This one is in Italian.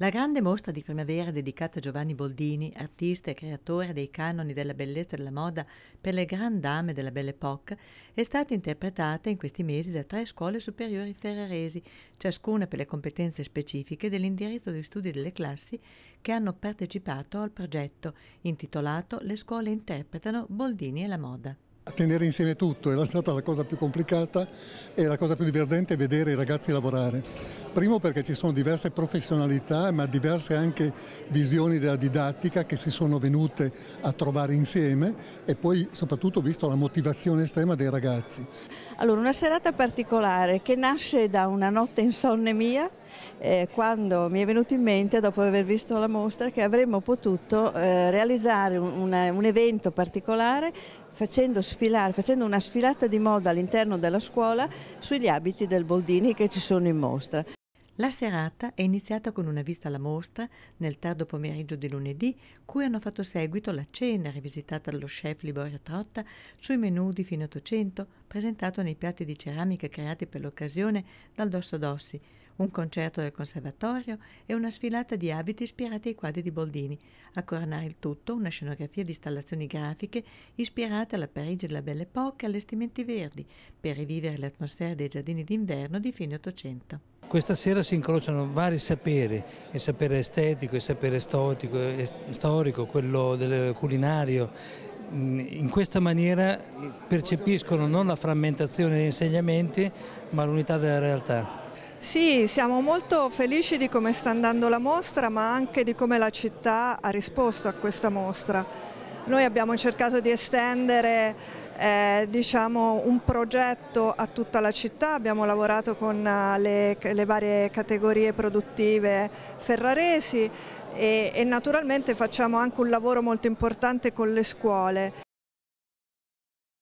La grande mostra di primavera dedicata a Giovanni Boldini, artista e creatore dei canoni della bellezza e della moda per le grandi dame della Belle Époque, è stata interpretata in questi mesi da tre scuole superiori ferraresi, ciascuna per le competenze specifiche dell'indirizzo di studi delle classi che hanno partecipato al progetto intitolato Le scuole interpretano Boldini e la moda tenere insieme tutto è stata la cosa più complicata e la cosa più divertente è vedere i ragazzi lavorare. Primo perché ci sono diverse professionalità ma diverse anche visioni della didattica che si sono venute a trovare insieme e poi soprattutto visto la motivazione estrema dei ragazzi. Allora una serata particolare che nasce da una notte insonne mia eh, quando mi è venuto in mente, dopo aver visto la mostra, che avremmo potuto eh, realizzare un, una, un, evento particolare facendo, sfilare, facendo una sfilata di moda all'interno della scuola sugli abiti del Boldini che ci sono in mostra. La serata è iniziata con una vista alla mostra nel tardo pomeriggio di lunedì, cui hanno fatto seguito la cena rivisitata dallo chef Liborio Trotta sui menù di fine 800 presentato nei piatti di ceramica creati per l'occasione dal Dosso Dossi, un concerto del conservatorio e una sfilata di abiti ispirati ai quadri di Boldini. A coronare il tutto una scenografia di installazioni grafiche ispirate alla Parigi della Belle Époque e allestimenti verdi, per rivivere le atmosfere dei giardini d'inverno di fine 800. Questa sera si incrociano vari saperi, il sapere estetico, il sapere storico, eh, storico quello culinario. Mm, in questa maniera eh, percepiscono non la frammentazione degli insegnamenti, ma l'unità della realtà. Sì, siamo molto felici di come sta andando la mostra, ma anche di come la città ha risposto a questa mostra. Noi abbiamo cercato di estendere è diciamo, un progetto a tutta la città, abbiamo lavorato con eh, le, le varie categorie produttive ferraresi e, e naturalmente facciamo anche un lavoro molto importante con le scuole.